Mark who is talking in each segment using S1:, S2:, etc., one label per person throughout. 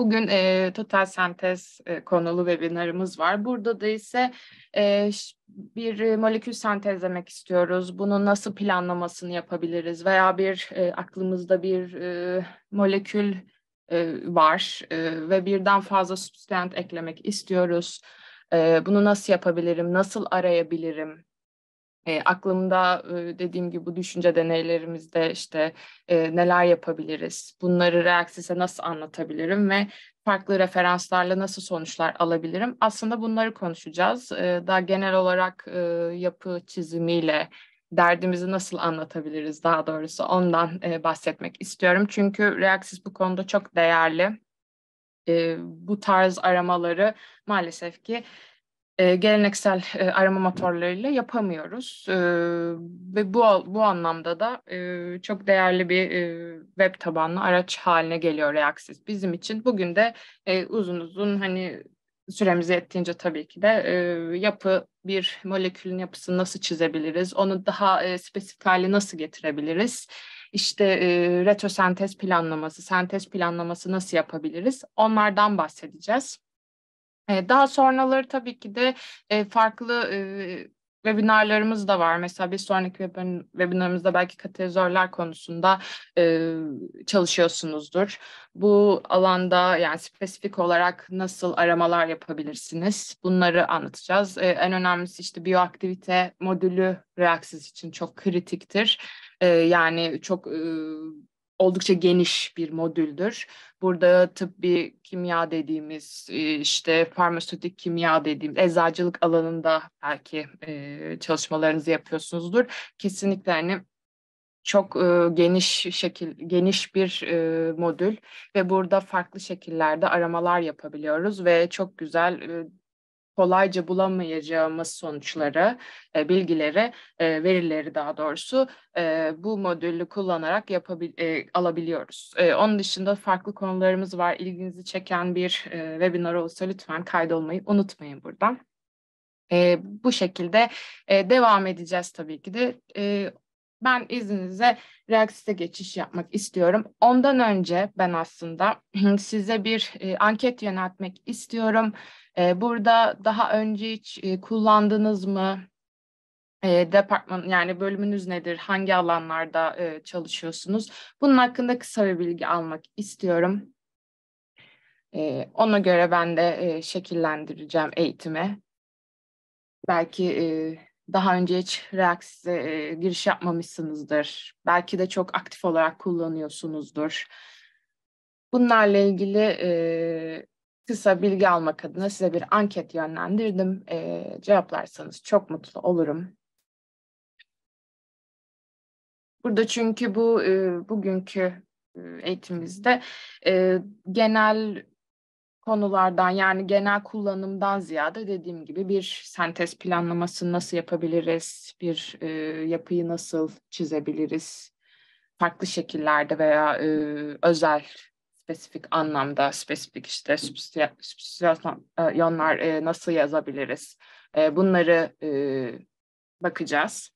S1: Bugün e, total sentez e, konulu webinarımız var. Burada da ise e, bir molekül sentezlemek istiyoruz. Bunu nasıl planlamasını yapabiliriz veya bir e, aklımızda bir e, molekül e, var e, ve birden fazla substant eklemek istiyoruz. E, bunu nasıl yapabilirim? Nasıl arayabilirim? E, aklımda e, dediğim gibi bu düşünce deneylerimizde işte e, neler yapabiliriz, bunları Reaksis'e nasıl anlatabilirim ve farklı referanslarla nasıl sonuçlar alabilirim? Aslında bunları konuşacağız. E, daha genel olarak e, yapı çizimiyle derdimizi nasıl anlatabiliriz daha doğrusu ondan e, bahsetmek istiyorum. Çünkü Reaksis bu konuda çok değerli. E, bu tarz aramaları maalesef ki e, geleneksel e, arama motorlarıyla yapamıyoruz. E, ve bu bu anlamda da çok değerli bir web tabanlı araç haline geliyor Reaxis bizim için. Bugün de uzun uzun hani süremizi ettiğince tabii ki de yapı bir molekülün yapısını nasıl çizebiliriz, onu daha spesifik hale nasıl getirebiliriz, işte retrosentez planlaması, sentez planlaması nasıl yapabiliriz onlardan bahsedeceğiz. Daha sonraları tabii ki de farklı webinarlarımız da var. Mesela bir sonraki webinarımızda belki katalizörler konusunda çalışıyorsunuzdur. Bu alanda yani spesifik olarak nasıl aramalar yapabilirsiniz? Bunları anlatacağız. en önemlisi işte bioaktivite modülü reaksiz için çok kritiktir. yani çok oldukça geniş bir modüldür. Burada tıbbi kimya dediğimiz e, işte farmasötik kimya dediğimiz eczacılık alanında belki e, çalışmalarınızı yapıyorsunuzdur. Kesinlikle hani çok e, geniş şekil geniş bir e, modül ve burada farklı şekillerde aramalar yapabiliyoruz ve çok güzel e, kolayca bulamayacağımız sonuçlara, e, bilgilere, e, verileri daha doğrusu e, bu modülü kullanarak yapabil e, alabiliyoruz. E, onun dışında farklı konularımız var. İlginizi çeken bir e, webinar olsa lütfen kaydolmayı unutmayın buradan. E, bu şekilde e, devam edeceğiz tabii ki de. E, ben izninizle Reaksis'e geçiş yapmak istiyorum. Ondan önce ben aslında size bir e, anket yöneltmek istiyorum. E, burada daha önce hiç e, kullandınız mı? E, departman yani bölümünüz nedir? Hangi alanlarda e, çalışıyorsunuz? Bunun hakkında kısa bir bilgi almak istiyorum. E, ona göre ben de e, şekillendireceğim eğitimi. Belki e, daha önce hiç Reax'e e, giriş yapmamışsınızdır. Belki de çok aktif olarak kullanıyorsunuzdur. Bunlarla ilgili e, kısa bilgi almak adına size bir anket yönlendirdim. E, cevaplarsanız çok mutlu olurum. Burada çünkü bu e, bugünkü e, eğitimimizde e, genel konulardan yani genel kullanımdan ziyade dediğim gibi bir sentez planlamasını nasıl yapabiliriz, bir e, yapıyı nasıl çizebiliriz, farklı şekillerde veya e, özel spesifik anlamda spesifik işte sübstansiyonlar e, e, nasıl yazabiliriz? E, bunları e, bakacağız.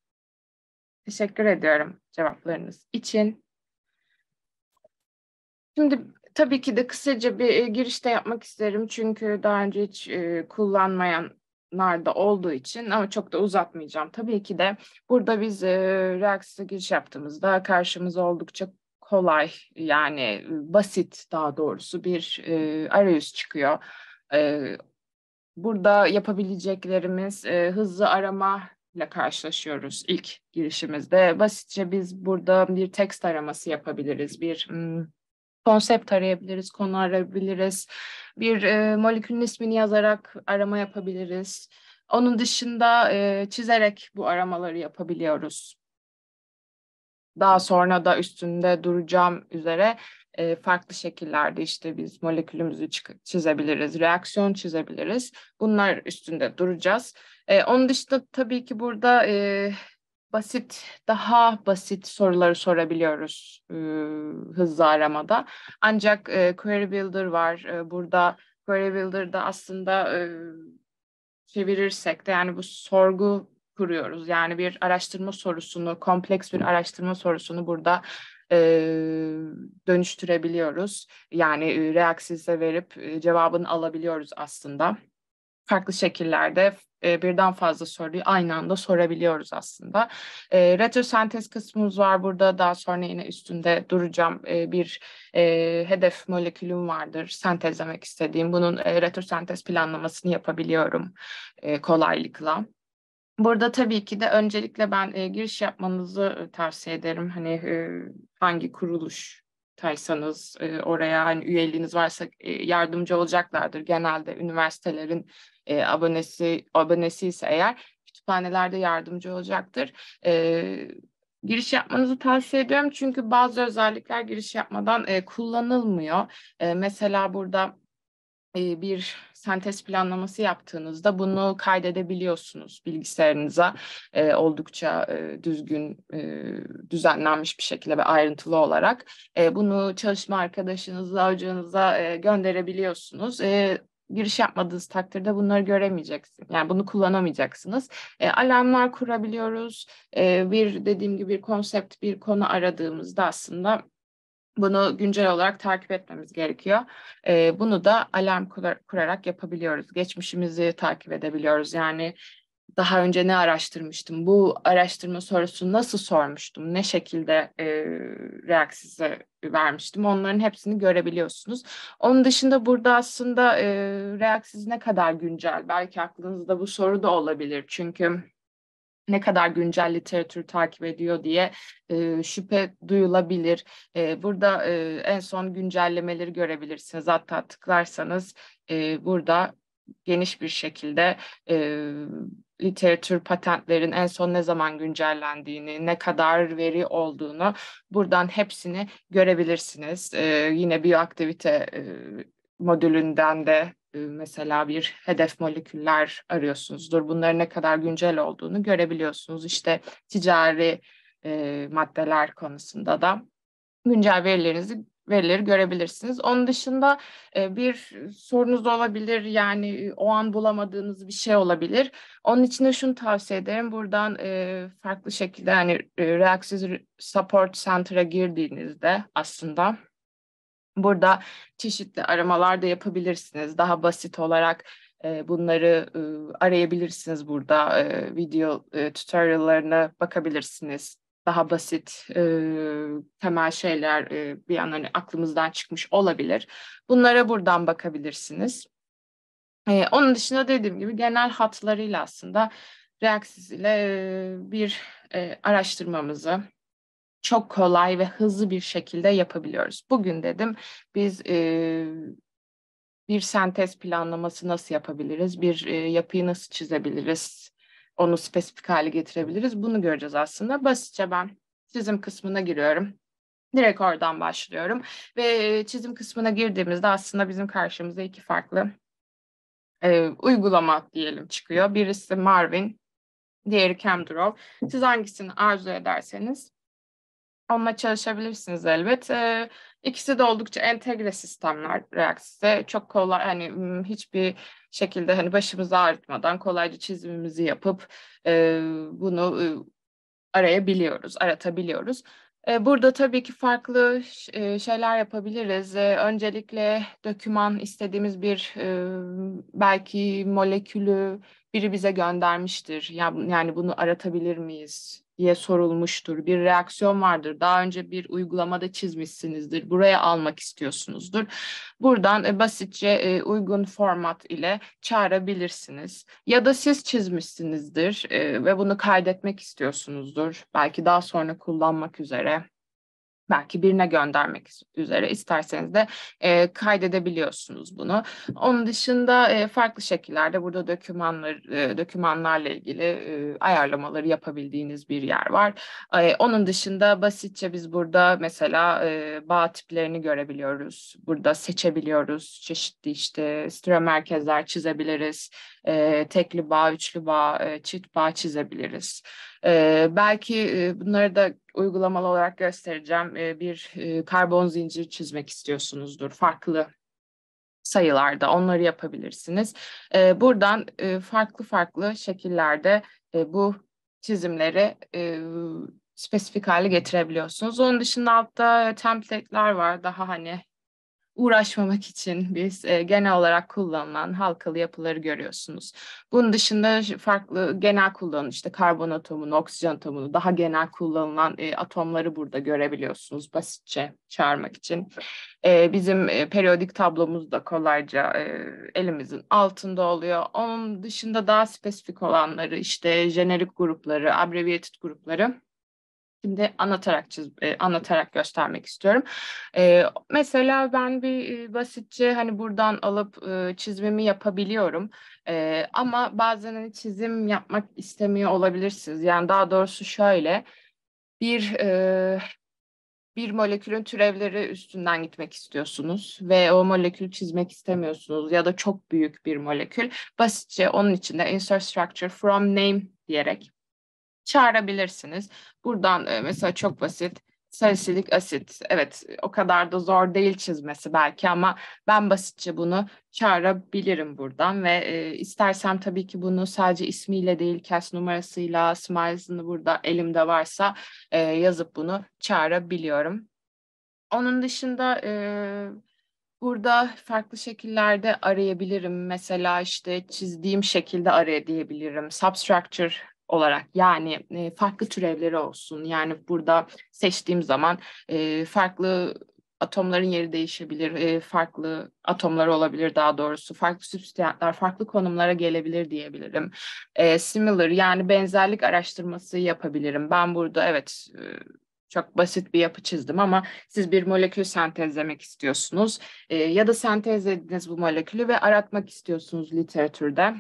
S1: Teşekkür ediyorum cevaplarınız için. Şimdi tabii ki de kısaca bir e, girişte yapmak isterim çünkü daha önce hiç e, kullanmayanlar da olduğu için ama çok da uzatmayacağım. Tabii ki de burada biz e, Reax'e giriş yaptığımızda karşımıza oldukça kolay yani basit daha doğrusu bir e, arayüz çıkıyor. E, burada yapabileceklerimiz e, hızlı arama ile karşılaşıyoruz ilk girişimizde. Basitçe biz burada bir tekst araması yapabiliriz, bir m, hmm, konsept arayabiliriz, konu arayabiliriz, bir e, molekülün ismini yazarak arama yapabiliriz. Onun dışında e, çizerek bu aramaları yapabiliyoruz daha sonra da üstünde duracağım üzere e, farklı şekillerde işte biz molekülümüzü çizebiliriz, reaksiyon çizebiliriz. Bunlar üstünde duracağız. E, onun dışında tabii ki burada e, basit, daha basit soruları sorabiliyoruz e, hızlı aramada. Ancak e, Query Builder var. E, burada Query Builder'da aslında e, çevirirsek de yani bu sorgu kuruyoruz. Yani bir araştırma sorusunu, kompleks bir araştırma sorusunu burada e, dönüştürebiliyoruz. Yani e, reaksize verip e, cevabını alabiliyoruz aslında. Farklı şekillerde e, birden fazla soruyu aynı anda sorabiliyoruz aslında. E, retrosentez kısmımız var burada. Daha sonra yine üstünde duracağım. E, bir e, hedef molekülüm vardır. Sentezlemek istediğim. Bunun e, retrosentez planlamasını yapabiliyorum e, kolaylıkla. Burada tabii ki de öncelikle ben e, giriş yapmanızı e, tavsiye ederim. Hani e, hangi kuruluş taysanız e, oraya hani üyeliğiniz varsa e, yardımcı olacaklardır. Genelde üniversitelerin e, abonesi abonesi ise eğer kütüphanelerde yardımcı olacaktır. E, giriş yapmanızı tavsiye ediyorum çünkü bazı özellikler giriş yapmadan e, kullanılmıyor. E, mesela burada e, bir sentez planlaması yaptığınızda bunu kaydedebiliyorsunuz bilgisayarınıza e, oldukça e, düzgün e, düzenlenmiş bir şekilde ve ayrıntılı olarak e, bunu çalışma arkadaşınıza hocanıza e, gönderebiliyorsunuz. E, giriş yapmadığınız takdirde bunları göremeyeceksiniz. Yani bunu kullanamayacaksınız. E, alarmlar kurabiliyoruz. E, bir dediğim gibi bir konsept, bir konu aradığımızda aslında bunu güncel olarak takip etmemiz gerekiyor. E, bunu da alarm kurarak yapabiliyoruz. Geçmişimizi takip edebiliyoruz. Yani daha önce ne araştırmıştım, bu araştırma sorusu nasıl sormuştum, ne şekilde e, reaksize vermiştim onların hepsini görebiliyorsunuz. Onun dışında burada aslında e, reaksiz ne kadar güncel belki aklınızda bu soru da olabilir çünkü ne kadar güncel literatür takip ediyor diye e, şüphe duyulabilir. E, burada e, en son güncellemeleri görebilirsiniz. Hatta tıklarsanız e, burada geniş bir şekilde e, literatür patentlerin en son ne zaman güncellendiğini, ne kadar veri olduğunu buradan hepsini görebilirsiniz. E, yine biyoaktivite e, modülünden de e, mesela bir hedef moleküller arıyorsunuzdur. Bunların ne kadar güncel olduğunu görebiliyorsunuz. İşte ticari e, maddeler konusunda da güncel verilerinizi verileri görebilirsiniz. Onun dışında e, bir sorunuz olabilir yani e, o an bulamadığınız bir şey olabilir. Onun için de şunu tavsiye ederim buradan e, farklı şekilde yani e, Reaxis Support Center'a girdiğinizde aslında Burada çeşitli aramalar da yapabilirsiniz. Daha basit olarak e, bunları e, arayabilirsiniz burada. E, video tutoriallarına bakabilirsiniz. Daha basit temel şeyler bir an hani aklımızdan çıkmış olabilir. Bunlara buradan bakabilirsiniz. Onun dışında dediğim gibi genel hatlarıyla aslında Reaksiz ile bir araştırmamızı çok kolay ve hızlı bir şekilde yapabiliyoruz. Bugün dedim biz e, bir sentez planlaması nasıl yapabiliriz, bir e, yapıyı nasıl çizebiliriz, onu spesifik hale getirebiliriz. Bunu göreceğiz aslında. Basitçe ben çizim kısmına giriyorum. Direkt oradan başlıyorum ve e, çizim kısmına girdiğimizde aslında bizim karşımıza iki farklı e, uygulama diyelim çıkıyor. Birisi Marvin, diğeri CamDraw. Siz hangisini arzu ederseniz Onunla çalışabilirsiniz elbet. Ee, ikisi de oldukça entegre sistemler React'te. Çok kolay hani hiçbir şekilde hani başımızı ağrıtmadan kolayca çizimimizi yapıp e, bunu e, arayabiliyoruz, aratabiliyoruz. E, burada tabii ki farklı e, şeyler yapabiliriz. E, öncelikle doküman istediğimiz bir e, belki molekülü biri bize göndermiştir. Yani, yani bunu aratabilir miyiz diye sorulmuştur. Bir reaksiyon vardır. Daha önce bir uygulamada çizmişsinizdir. Buraya almak istiyorsunuzdur. Buradan e, basitçe e, uygun format ile çağırabilirsiniz. Ya da siz çizmişsinizdir e, ve bunu kaydetmek istiyorsunuzdur. Belki daha sonra kullanmak üzere belki birine göndermek üzere isterseniz de e, kaydedebiliyorsunuz bunu. Onun dışında e, farklı şekillerde burada dokümanlar, e, dokümanlarla ilgili e, ayarlamaları yapabildiğiniz bir yer var. E, onun dışında basitçe biz burada mesela e, bağ tiplerini görebiliyoruz. Burada seçebiliyoruz. Çeşitli işte stüdyo merkezler çizebiliriz. E, tekli bağ, üçlü bağ, e, çift bağ çizebiliriz. E, belki bunları da uygulamalı olarak göstereceğim. E, bir e, karbon zinciri çizmek istiyorsunuzdur. Farklı sayılarda onları yapabilirsiniz. E, buradan e, farklı farklı şekillerde e, bu çizimleri e, spesifik hale getirebiliyorsunuz. Onun dışında altta template'ler var. Daha hani uğraşmamak için biz e, genel olarak kullanılan halkalı yapıları görüyorsunuz. Bunun dışında farklı genel kullanılan işte karbon atomunu, oksijen atomunu daha genel kullanılan e, atomları burada görebiliyorsunuz basitçe çağırmak için. E, bizim e, periyodik tablomuz da kolayca e, elimizin altında oluyor. Onun dışında daha spesifik olanları işte jenerik grupları, abbreviated grupları Şimdi anlatarak çiz, e, anlatarak göstermek istiyorum. E, mesela ben bir e, basitçe hani buradan alıp e, yapabiliyorum. E, ama bazen hani çizim yapmak istemiyor olabilirsiniz. Yani daha doğrusu şöyle bir e, bir molekülün türevleri üstünden gitmek istiyorsunuz ve o molekül çizmek istemiyorsunuz ya da çok büyük bir molekül. Basitçe onun içinde insert structure from name diyerek çağırabilirsiniz. Buradan e, mesela çok basit salisilik asit. Evet o kadar da zor değil çizmesi belki ama ben basitçe bunu çağırabilirim buradan ve e, istersem tabii ki bunu sadece ismiyle değil kes numarasıyla smiles'ını burada elimde varsa e, yazıp bunu çağırabiliyorum. Onun dışında e, burada farklı şekillerde arayabilirim. Mesela işte çizdiğim şekilde arayabilirim. Substructure olarak yani e, farklı türevleri olsun. Yani burada seçtiğim zaman e, farklı atomların yeri değişebilir, e, farklı atomlar olabilir daha doğrusu, farklı substratlar farklı konumlara gelebilir diyebilirim. E, similar yani benzerlik araştırması yapabilirim. Ben burada evet e, çok basit bir yapı çizdim ama siz bir molekül sentezlemek istiyorsunuz e, ya da sentezlediniz bu molekülü ve aratmak istiyorsunuz literatürde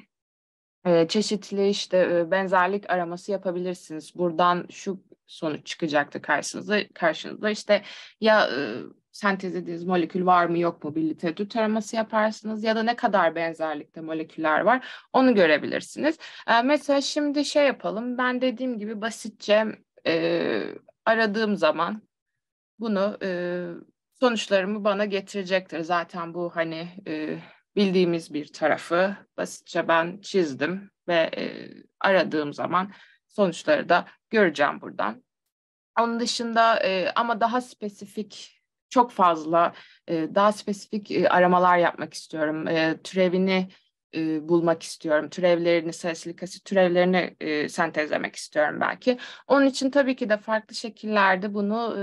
S1: çeşitli işte benzerlik araması yapabilirsiniz. Buradan şu sonuç çıkacaktı karşınıza. Karşınıza işte ya sentez sentezlediğiniz molekül var mı yok mu bir literatür taraması yaparsınız ya da ne kadar benzerlikte moleküller var onu görebilirsiniz. Mesela şimdi şey yapalım ben dediğim gibi basitçe e, aradığım zaman bunu e, sonuçlarımı bana getirecektir. Zaten bu hani e, bildiğimiz bir tarafı basitçe ben çizdim ve e, aradığım zaman sonuçları da göreceğim buradan. Onun dışında e, ama daha spesifik çok fazla e, daha spesifik e, aramalar yapmak istiyorum. E, türevini e, bulmak istiyorum. Türevlerini, salisilik asit türevlerini e, sentezlemek istiyorum belki. Onun için tabii ki de farklı şekillerde bunu e,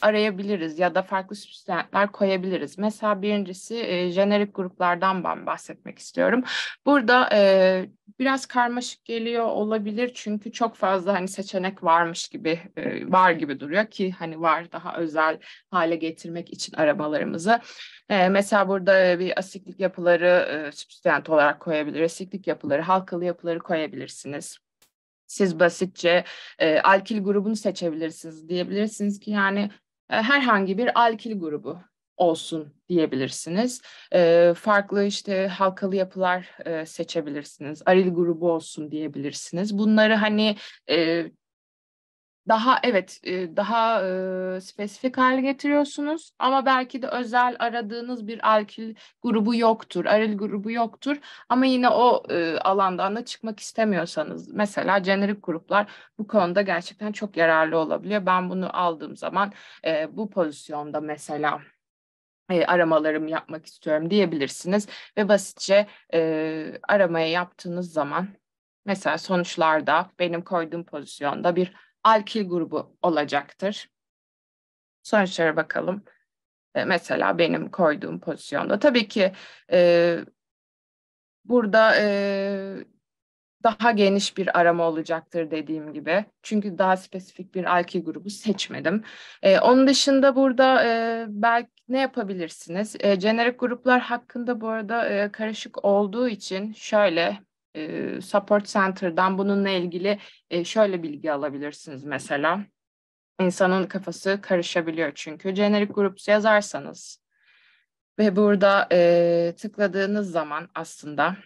S1: arayabiliriz ya da farklı süsler koyabiliriz. Mesela birincisi e, jenerik gruplardan ben bahsetmek istiyorum. Burada e, biraz karmaşık geliyor olabilir çünkü çok fazla hani seçenek varmış gibi e, var gibi duruyor ki hani var daha özel hale getirmek için arabalarımızı. E, mesela burada bir asiklik yapıları e, sübstant olarak koyabiliriz asiklik yapıları, halkalı yapıları koyabilirsiniz siz basitçe e, alkil grubunu seçebilirsiniz diyebilirsiniz ki yani ee, herhangi bir alkil grubu olsun diyebilirsiniz. Ee, farklı işte halkalı yapılar e, seçebilirsiniz. Aril grubu olsun diyebilirsiniz. Bunları hani e, daha evet e, daha e, spesifik hale getiriyorsunuz ama belki de özel aradığınız bir alkil grubu yoktur, aril grubu yoktur ama yine o e, alandan da çıkmak istemiyorsanız mesela jenerik gruplar bu konuda gerçekten çok yararlı olabiliyor. Ben bunu aldığım zaman e, bu pozisyonda mesela e, aramalarımı yapmak istiyorum diyebilirsiniz ve basitçe e, aramaya yaptığınız zaman mesela sonuçlarda benim koyduğum pozisyonda bir alkil grubu olacaktır. Sonuçlara bakalım. E, mesela benim koyduğum pozisyonda. Tabii ki e, burada e, daha geniş bir arama olacaktır dediğim gibi. Çünkü daha spesifik bir alkil grubu seçmedim. E, onun dışında burada e, belki ne yapabilirsiniz? E, generik gruplar hakkında bu arada e, karışık olduğu için şöyle support center'dan bununla ilgili şöyle bilgi alabilirsiniz mesela. İnsanın kafası karışabiliyor çünkü. Generic groups yazarsanız ve burada e, tıkladığınız zaman aslında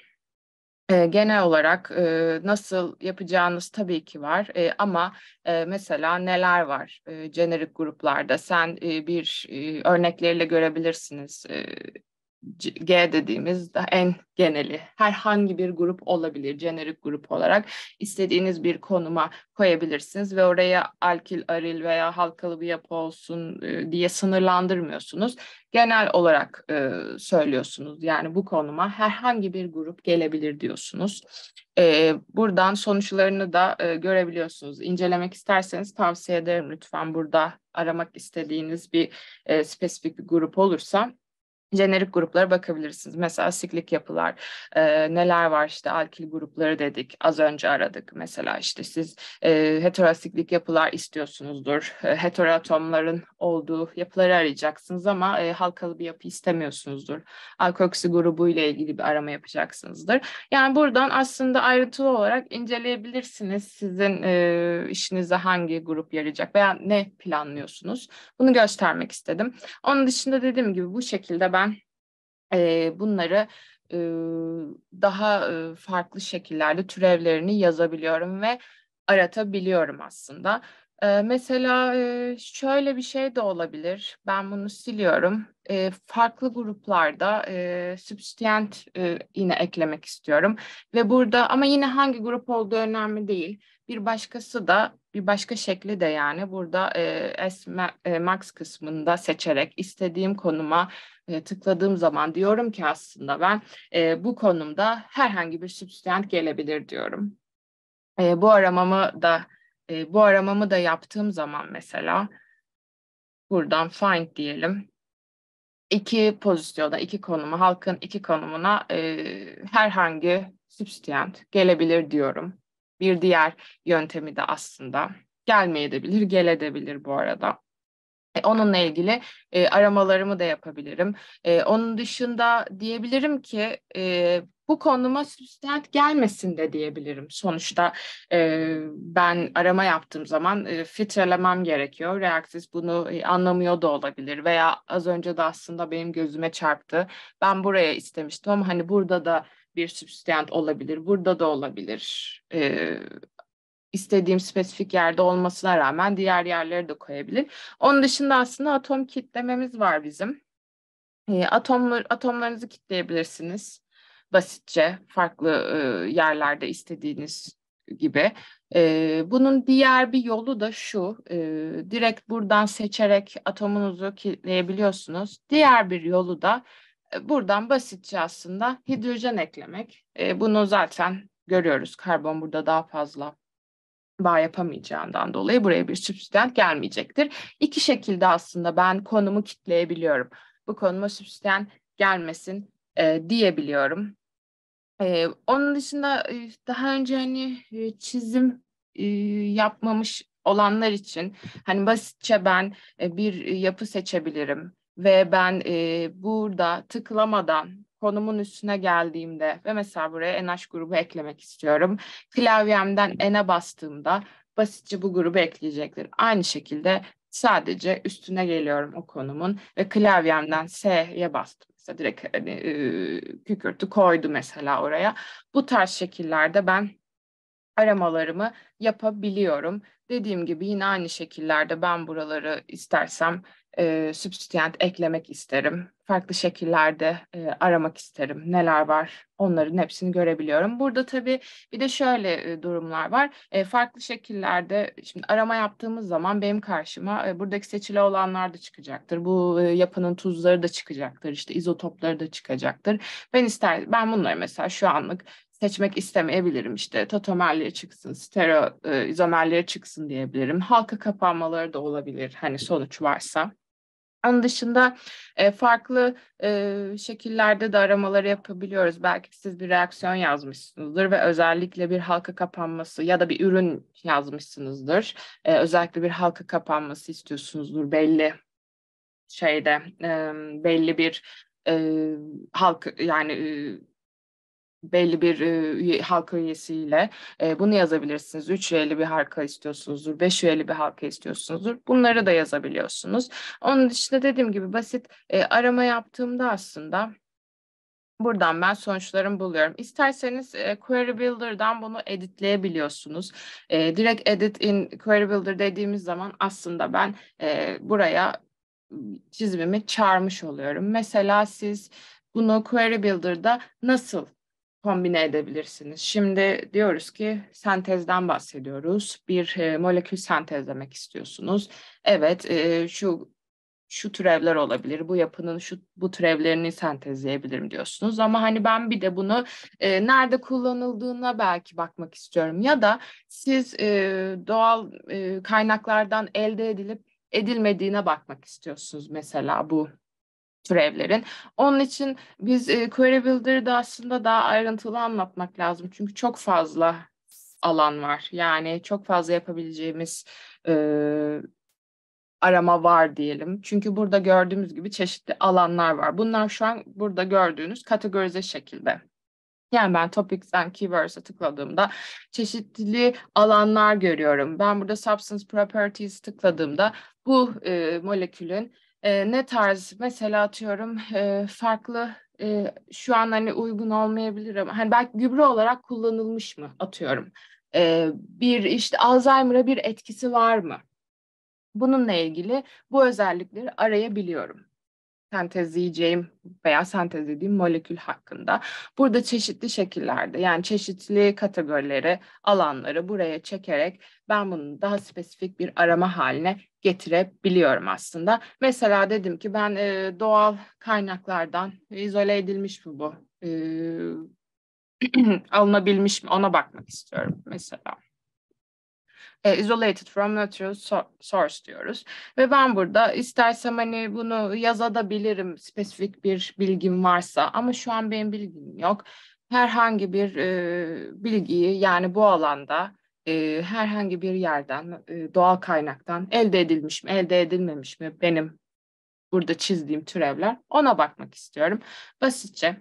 S1: e, genel olarak e, nasıl yapacağınız tabii ki var e, ama e, mesela neler var e, generik gruplarda sen e, bir e, örnekleriyle görebilirsiniz. E, G dediğimiz de en geneli herhangi bir grup olabilir. Jenerik grup olarak istediğiniz bir konuma koyabilirsiniz ve oraya alkil, aril veya halkalı bir yapı olsun e, diye sınırlandırmıyorsunuz. Genel olarak e, söylüyorsunuz. Yani bu konuma herhangi bir grup gelebilir diyorsunuz. E, buradan sonuçlarını da e, görebiliyorsunuz. İncelemek isterseniz tavsiye ederim lütfen burada aramak istediğiniz bir e, spesifik bir grup olursa jenerik gruplara bakabilirsiniz. Mesela siklik yapılar, e, neler var işte alkil grupları dedik, az önce aradık. Mesela işte siz e, heterosiklik yapılar istiyorsunuzdur. E, heteroatomların olduğu yapıları arayacaksınız ama e, halkalı bir yapı istemiyorsunuzdur. Alkoksi grubu ile ilgili bir arama yapacaksınızdır. Yani buradan aslında ayrıntılı olarak inceleyebilirsiniz sizin e, işinize hangi grup yarayacak veya ne planlıyorsunuz. Bunu göstermek istedim. Onun dışında dediğim gibi bu şekilde ben e, bunları e, daha e, farklı şekillerde türevlerini yazabiliyorum ve aratabiliyorum aslında. E, mesela e, şöyle bir şey de olabilir. Ben bunu siliyorum. E, farklı gruplarda e, substient e, yine eklemek istiyorum. Ve burada ama yine hangi grup olduğu önemli değil. Bir başkası da bir başka şekli de yani burada e, S e, Max kısmında seçerek istediğim konuma e, tıkladığım zaman diyorum ki aslında ben e, bu konumda herhangi bir substant gelebilir diyorum. E, bu aramamı da e, bu aramamı da yaptığım zaman mesela buradan find diyelim. iki pozisyona, iki konumu, halkın iki konumuna e, herhangi substant gelebilir diyorum bir diğer yöntemi de aslında gelmeye de bilir, gel edebilir bu arada. E, onunla ilgili e, aramalarımı da yapabilirim. E, onun dışında diyebilirim ki e, bu konuma süstent gelmesin de diyebilirim. Sonuçta e, ben arama yaptığım zaman e, filtrelemem gerekiyor. Reaktis bunu e, anlamıyor da olabilir veya az önce de aslında benim gözüme çarptı. Ben buraya istemiştim ama hani burada da bir substant olabilir, burada da olabilir. E, istediğim spesifik yerde olmasına rağmen diğer yerlere de koyabilir. Onun dışında aslında atom kitlememiz var bizim. E, atomlar, atomlarınızı kitleyebilirsiniz basitçe farklı e, yerlerde istediğiniz gibi. E, bunun diğer bir yolu da şu, e, direkt buradan seçerek atomunuzu kitleyebiliyorsunuz. Diğer bir yolu da e, buradan basitçe aslında hidrojen eklemek. E, bunu zaten görüyoruz. Karbon burada daha fazla bağ yapamayacağından dolayı buraya bir sübstant gelmeyecektir. İki şekilde aslında ben konumu kitleyebiliyorum. Bu konuma sübstant gelmesin e, diyebiliyorum. E, onun dışında e, daha önce hani çizim e, yapmamış olanlar için hani basitçe ben bir yapı seçebilirim ve ben e, burada tıklamadan konumun üstüne geldiğimde ve mesela buraya NH grubu eklemek istiyorum. Klavyemden N'e bastığımda basitçe bu grubu ekleyecektir. Aynı şekilde sadece üstüne geliyorum o konumun ve klavyemden S'ye bastım. Mesela direkt hani, e, kükürtü koydu mesela oraya. Bu tarz şekillerde ben aramalarımı yapabiliyorum. Dediğim gibi yine aynı şekillerde ben buraları istersem e, substient eklemek isterim. Farklı şekillerde e, aramak isterim. Neler var onların hepsini görebiliyorum. Burada tabii bir de şöyle e, durumlar var. E, farklı şekillerde şimdi arama yaptığımız zaman benim karşıma e, buradaki seçili olanlar da çıkacaktır. Bu e, yapının tuzları da çıkacaktır. İşte izotopları da çıkacaktır. Ben ister ben bunları mesela şu anlık seçmek istemeyebilirim. işte tatomerleri çıksın, stereo e, izomerleri çıksın diyebilirim. Halka kapanmaları da olabilir hani sonuç varsa. Onun dışında e, farklı e, şekillerde de aramaları yapabiliyoruz. Belki siz bir reaksiyon yazmışsınızdır ve özellikle bir halka kapanması ya da bir ürün yazmışsınızdır. E, özellikle bir halka kapanması istiyorsunuzdur belli şeyde e, belli bir e, halk yani e, belli bir e, halka üyesiyle e, bunu yazabilirsiniz. Üç üyeli bir halka istiyorsunuzdur, beş üyeli bir halka istiyorsunuzdur. Bunları da yazabiliyorsunuz. Onun dışında dediğim gibi basit e, arama yaptığımda aslında Buradan ben sonuçlarımı buluyorum. İsterseniz e, Query Builder'dan bunu editleyebiliyorsunuz. E, direkt edit in Query Builder dediğimiz zaman aslında ben e, buraya çizimimi çağırmış oluyorum. Mesela siz bunu Query Builder'da nasıl kombine edebilirsiniz. Şimdi diyoruz ki sentezden bahsediyoruz. Bir e, molekül sentezlemek istiyorsunuz. Evet, e, şu şu türevler olabilir, bu yapının şu bu türevlerini sentezleyebilirim diyorsunuz. Ama hani ben bir de bunu e, nerede kullanıldığına belki bakmak istiyorum. Ya da siz e, doğal e, kaynaklardan elde edilip edilmediğine bakmak istiyorsunuz mesela bu türevlerin. Onun için biz e, Query Builder'da aslında daha ayrıntılı anlatmak lazım. Çünkü çok fazla alan var. Yani çok fazla yapabileceğimiz e, arama var diyelim. Çünkü burada gördüğümüz gibi çeşitli alanlar var. Bunlar şu an burada gördüğünüz kategorize şekilde. Yani ben topics'ten keywords'a tıkladığımda çeşitli alanlar görüyorum. Ben burada substance properties tıkladığımda bu e, molekülün e, ne tarz mesela atıyorum e, farklı e, şu an hani uygun olmayabilir ama hani belki gübre olarak kullanılmış mı atıyorum e, bir işte Alzheimer'a bir etkisi var mı bununla ilgili bu özellikleri arayabiliyorum sentezleyeceğim veya sentezlediğim molekül hakkında. Burada çeşitli şekillerde yani çeşitli kategorileri, alanları buraya çekerek ben bunu daha spesifik bir arama haline getirebiliyorum aslında. Mesela dedim ki ben e, doğal kaynaklardan izole edilmiş mi bu? E, alınabilmiş mi? Ona bakmak istiyorum mesela e, isolated from natural source diyoruz. Ve ben burada istersem hani bunu yazabilirim spesifik bir bilgim varsa ama şu an benim bilgim yok. Herhangi bir e, bilgiyi yani bu alanda e, herhangi bir yerden e, doğal kaynaktan elde edilmiş mi elde edilmemiş mi benim burada çizdiğim türevler ona bakmak istiyorum. Basitçe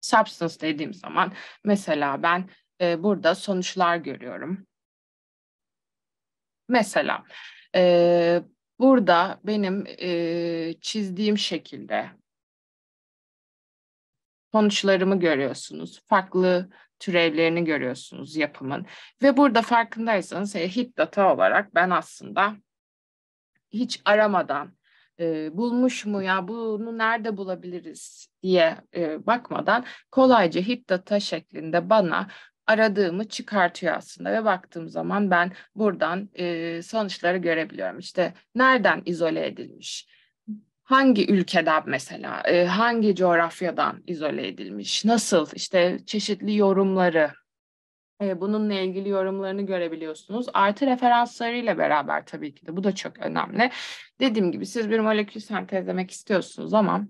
S1: substance dediğim zaman mesela ben e, burada sonuçlar görüyorum. Mesela e, burada benim e, çizdiğim şekilde sonuçlarımı görüyorsunuz. Farklı türevlerini görüyorsunuz yapımın. Ve burada farkındaysanız e, hit data olarak ben aslında hiç aramadan e, bulmuş mu ya bunu nerede bulabiliriz diye e, bakmadan kolayca hit data şeklinde bana aradığımı çıkartıyor aslında ve baktığım zaman ben buradan e, sonuçları görebiliyorum. İşte nereden izole edilmiş? hangi ülkeden mesela, hangi coğrafyadan izole edilmiş, nasıl işte çeşitli yorumları, bununla ilgili yorumlarını görebiliyorsunuz. Artı referanslarıyla beraber tabii ki de bu da çok önemli. Dediğim gibi siz bir molekül sentezlemek istiyorsunuz ama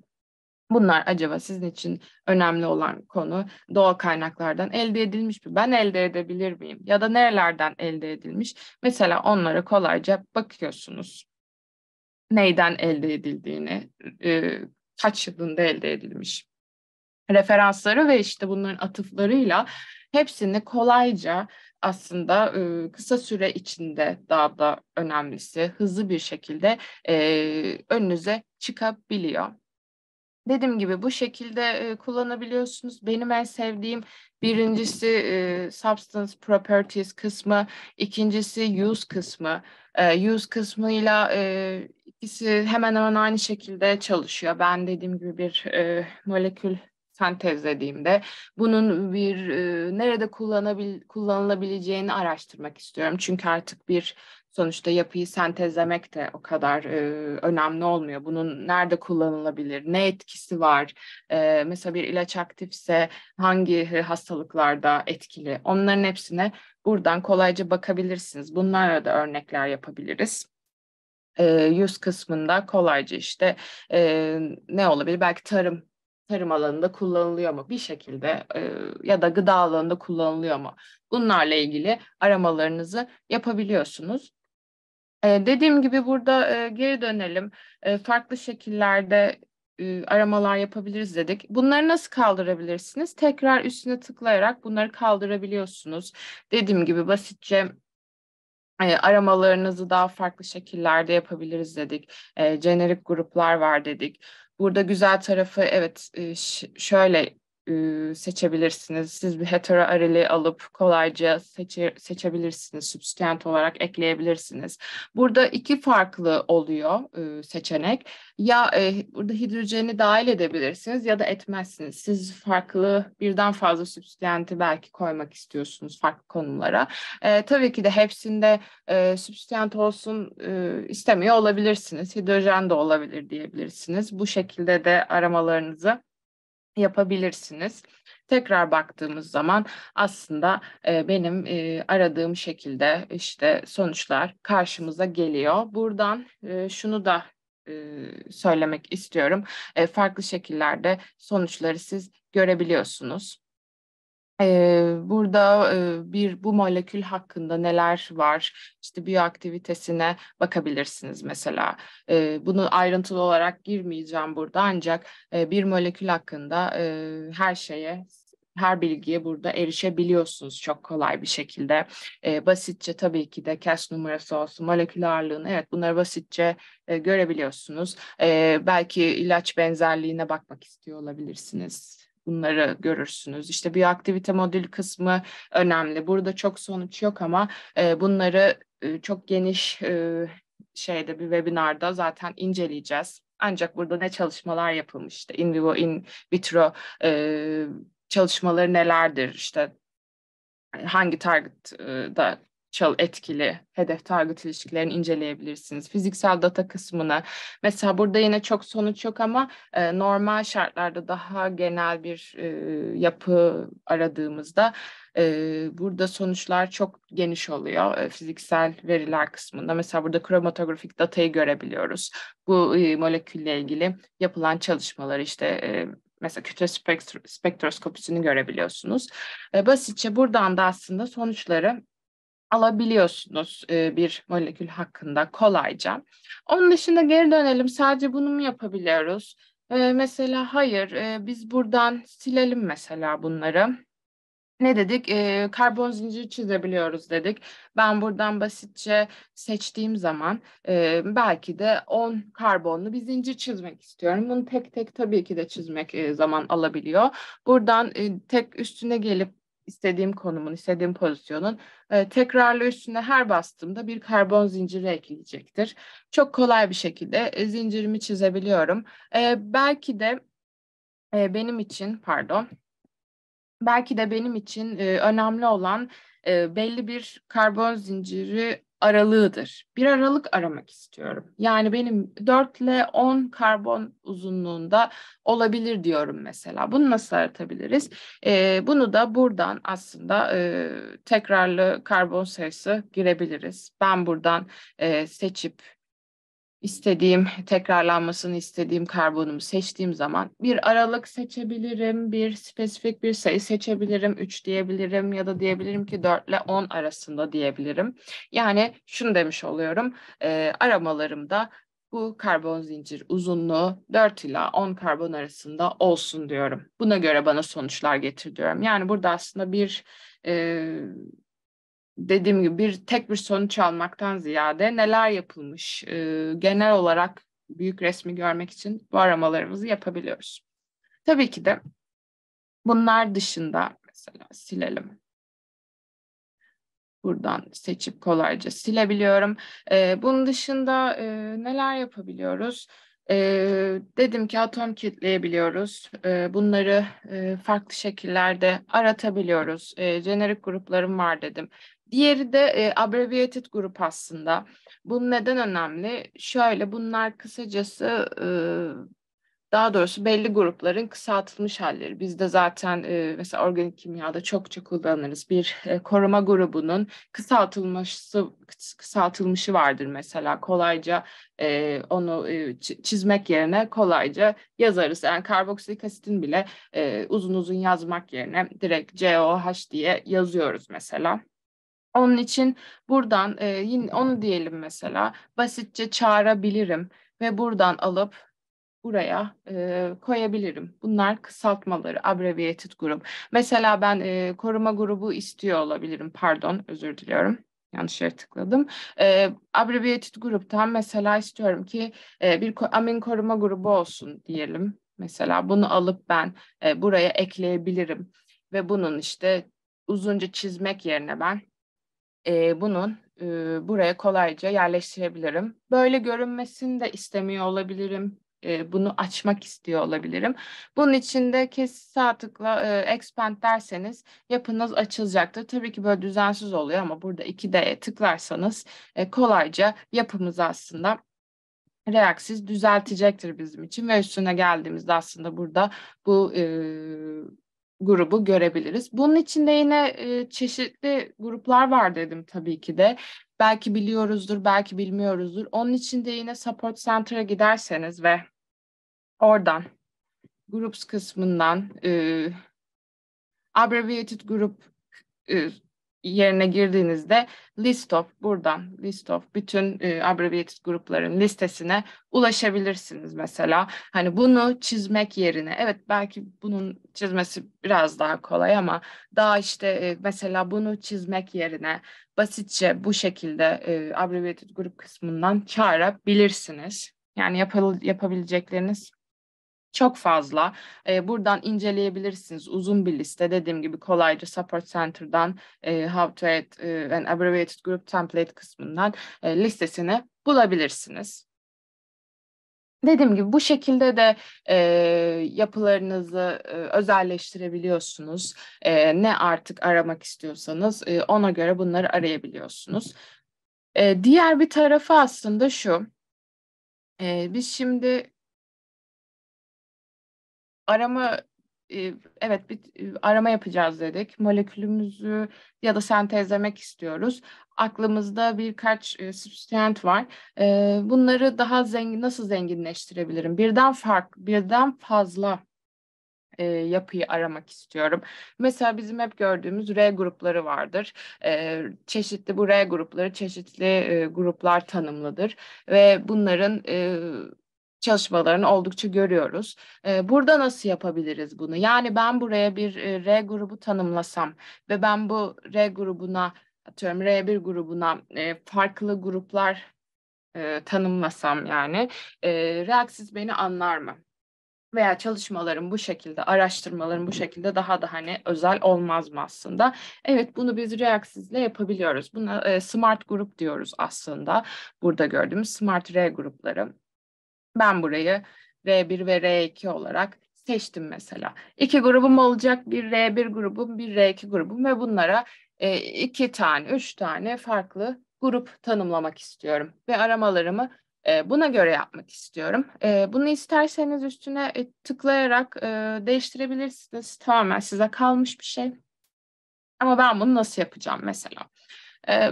S1: Bunlar acaba sizin için önemli olan konu doğal kaynaklardan elde edilmiş mi? Ben elde edebilir miyim? Ya da nerelerden elde edilmiş? Mesela onlara kolayca bakıyorsunuz. Neyden elde edildiğini, e, kaç yılında elde edilmiş referansları ve işte bunların atıflarıyla hepsini kolayca aslında e, kısa süre içinde daha da önemlisi hızlı bir şekilde e, önünüze çıkabiliyor dediğim gibi bu şekilde e, kullanabiliyorsunuz. Benim en sevdiğim birincisi e, substance properties kısmı, ikincisi use kısmı. E, use kısmıyla e, ikisi hemen hemen aynı şekilde çalışıyor. Ben dediğim gibi bir e, molekül sentezlediğimde bunun bir e, nerede kullanabil, kullanılabileceğini araştırmak istiyorum. Çünkü artık bir sonuçta yapıyı sentezlemek de o kadar e, önemli olmuyor. Bunun nerede kullanılabilir, ne etkisi var? E, mesela bir ilaç aktifse hangi hastalıklarda etkili? Onların hepsine buradan kolayca bakabilirsiniz. Bunlarla da örnekler yapabiliriz e, yüz kısmında kolayca işte e, ne olabilir belki tarım tarım alanında kullanılıyor mu bir şekilde e, ya da gıda alanında kullanılıyor mu bunlarla ilgili aramalarınızı yapabiliyorsunuz dediğim gibi burada geri dönelim. farklı şekillerde aramalar yapabiliriz dedik. Bunları nasıl kaldırabilirsiniz? Tekrar üstüne tıklayarak bunları kaldırabiliyorsunuz. Dediğim gibi basitçe aramalarınızı daha farklı şekillerde yapabiliriz dedik. E, gruplar var dedik. Burada güzel tarafı evet şöyle Iı, seçebilirsiniz. Siz bir hetero arili alıp kolayca seçe, seçebilirsiniz. Substant olarak ekleyebilirsiniz. Burada iki farklı oluyor ıı, seçenek. Ya e, burada hidrojeni dahil edebilirsiniz ya da etmezsiniz. Siz farklı birden fazla substanti belki koymak istiyorsunuz farklı konumlara. E, tabii ki de hepsinde e, substant olsun e, istemiyor olabilirsiniz. Hidrojen de olabilir diyebilirsiniz. Bu şekilde de aramalarınızı yapabilirsiniz. Tekrar baktığımız zaman aslında e, benim e, aradığım şekilde işte sonuçlar karşımıza geliyor. Buradan e, şunu da söylemek istiyorum. Farklı şekillerde sonuçları siz görebiliyorsunuz. Burada bir bu molekül hakkında neler var, işte biyoaktivitesine bakabilirsiniz mesela. Bunu ayrıntılı olarak girmeyeceğim burada ancak bir molekül hakkında her şeye her bilgiye burada erişebiliyorsunuz çok kolay bir şekilde. basitçe tabii ki de CAS numarası olsun, molekül ağırlığını evet bunları basitçe görebiliyorsunuz. belki ilaç benzerliğine bakmak istiyor olabilirsiniz bunları görürsünüz. İşte bir aktivite modül kısmı önemli. Burada çok sonuç yok ama e, bunları e, çok geniş e, şeyde bir webinarda zaten inceleyeceğiz. Ancak burada ne çalışmalar yapılmıştı, in vivo, in vitro çalışmaları nelerdir, işte hangi target da? çal etkili hedef target ilişkilerini inceleyebilirsiniz. Fiziksel data kısmını mesela burada yine çok sonuç yok ama e, normal şartlarda daha genel bir e, yapı aradığımızda e, burada sonuçlar çok geniş oluyor. E, fiziksel veriler kısmında mesela burada kromatografik datayı görebiliyoruz. Bu e, molekülle ilgili yapılan çalışmalar işte e, mesela kütle spektro, spektroskopisini görebiliyorsunuz. E, basitçe buradan da aslında sonuçları alabiliyorsunuz e, bir molekül hakkında kolayca. Onun dışında geri dönelim sadece bunu mu yapabiliyoruz? E, mesela hayır e, biz buradan silelim mesela bunları. Ne dedik? karbon zinciri çizebiliyoruz dedik. Ben buradan basitçe seçtiğim zaman belki de 10 karbonlu bir zincir çizmek istiyorum. Bunu tek tek tabii ki de çizmek zaman alabiliyor. Buradan tek üstüne gelip istediğim konumun, istediğim pozisyonun e, tekrarlı üstüne her bastığımda bir karbon zinciri ekleyecektir. Çok kolay bir şekilde e, zincirimi çizebiliyorum. E, belki de e, benim için, pardon, belki de benim için e, önemli olan e, belli bir karbon zinciri aralığıdır. Bir aralık aramak istiyorum. Yani benim 4 ile 10 karbon uzunluğunda olabilir diyorum mesela. Bunu nasıl aratabiliriz? Ee, bunu da buradan aslında e, tekrarlı karbon sayısı girebiliriz. Ben buradan e, seçip istediğim, tekrarlanmasını istediğim karbonumu seçtiğim zaman bir aralık seçebilirim, bir spesifik bir sayı seçebilirim, 3 diyebilirim ya da diyebilirim ki 4 ile 10 arasında diyebilirim. Yani şunu demiş oluyorum, e, aramalarımda bu karbon zincir uzunluğu 4 ila 10 karbon arasında olsun diyorum. Buna göre bana sonuçlar getir diyorum. Yani burada aslında bir e, dediğim gibi bir tek bir sonuç almaktan ziyade neler yapılmış e, genel olarak büyük resmi görmek için bu aramalarımızı yapabiliyoruz. Tabii ki de bunlar dışında mesela silelim. Buradan seçip kolayca silebiliyorum. E, bunun dışında e, neler yapabiliyoruz? E, dedim ki atom kitleyebiliyoruz. E, bunları e, farklı şekillerde aratabiliyoruz. E, jenerik gruplarım var dedim. Diğeri de e, abbreviated grup aslında. Bu neden önemli? Şöyle bunlar kısacası e, daha doğrusu belli grupların kısaltılmış halleri. Biz de zaten e, mesela organik kimyada çokça kullanırız. Bir e, koruma grubunun kısaltılması kısaltılmışı vardır mesela. Kolayca e, onu e, çizmek yerine kolayca yazarız. Yani karboksilik asitin bile e, uzun uzun yazmak yerine direkt COH diye yazıyoruz mesela. Onun için buradan e, yine onu diyelim mesela basitçe çağırabilirim ve buradan alıp buraya e, koyabilirim. Bunlar kısaltmaları, abbreviated grup. Mesela ben e, koruma grubu istiyor olabilirim. Pardon, özür diliyorum. Yanlış yere tıkladım. E, abbreviated gruptan mesela istiyorum ki e, bir amin koruma grubu olsun diyelim. Mesela bunu alıp ben e, buraya ekleyebilirim. Ve bunun işte uzunca çizmek yerine ben e, bunun e, buraya kolayca yerleştirebilirim. Böyle görünmesini de istemiyor olabilirim. E, bunu açmak istiyor olabilirim. Bunun için de kes tıkla e, expand derseniz yapınız açılacaktır. Tabii ki böyle düzensiz oluyor ama burada 2D'ye tıklarsanız e, kolayca yapımız aslında reaksiz düzeltecektir bizim için ve üstüne geldiğimizde aslında burada bu e, grubu görebiliriz. Bunun içinde yine e, çeşitli gruplar var dedim tabii ki de. Belki biliyoruzdur, belki bilmiyoruzdur. Onun içinde yine support center'a giderseniz ve oradan groups kısmından e, abbreviated grup e, yerine girdiğinizde list of buradan list of bütün e, abbreviated grupların listesine ulaşabilirsiniz mesela. Hani bunu çizmek yerine evet belki bunun çizmesi biraz daha kolay ama daha işte e, mesela bunu çizmek yerine basitçe bu şekilde e, abbreviated grup kısmından çağırabilirsiniz. Yani yapıl yapabilecekleriniz çok fazla. E, buradan inceleyebilirsiniz. Uzun bir liste dediğim gibi kolayca Support Center'dan e, How to Add e, an Abbreviated Group Template kısmından e, listesini bulabilirsiniz. Dediğim gibi bu şekilde de e, yapılarınızı e, özelleştirebiliyorsunuz. E, ne artık aramak istiyorsanız e, ona göre bunları arayabiliyorsunuz. E, diğer bir tarafı aslında şu. E, biz şimdi arama e, evet bir e, arama yapacağız dedik. Molekülümüzü ya da sentezlemek istiyoruz. Aklımızda birkaç e, substant var. E, bunları daha zengin nasıl zenginleştirebilirim? Birden fark, birden fazla e, yapıyı aramak istiyorum. Mesela bizim hep gördüğümüz R grupları vardır. E, çeşitli bu R grupları çeşitli e, gruplar tanımlıdır ve bunların e, çalışmalarını oldukça görüyoruz. Ee, burada nasıl yapabiliriz bunu? Yani ben buraya bir e, R grubu tanımlasam ve ben bu R grubuna atıyorum R1 grubuna e, farklı gruplar e, tanımlasam yani e, reaksiz beni anlar mı? veya çalışmaların bu şekilde, araştırmaların bu şekilde daha da hani özel olmaz mı aslında? Evet bunu biz Reaksiz'le yapabiliyoruz. Buna e, smart grup diyoruz aslında. Burada gördüğümüz smart R grupları. Ben burayı R1 ve R2 olarak seçtim mesela. İki grubum olacak bir R1 grubum, bir R2 grubum ve bunlara e, iki tane, üç tane farklı grup tanımlamak istiyorum ve aramalarımı e, buna göre yapmak istiyorum. E, bunu isterseniz üstüne e, tıklayarak e, değiştirebilirsiniz. Tamamen size kalmış bir şey. Ama ben bunu nasıl yapacağım mesela?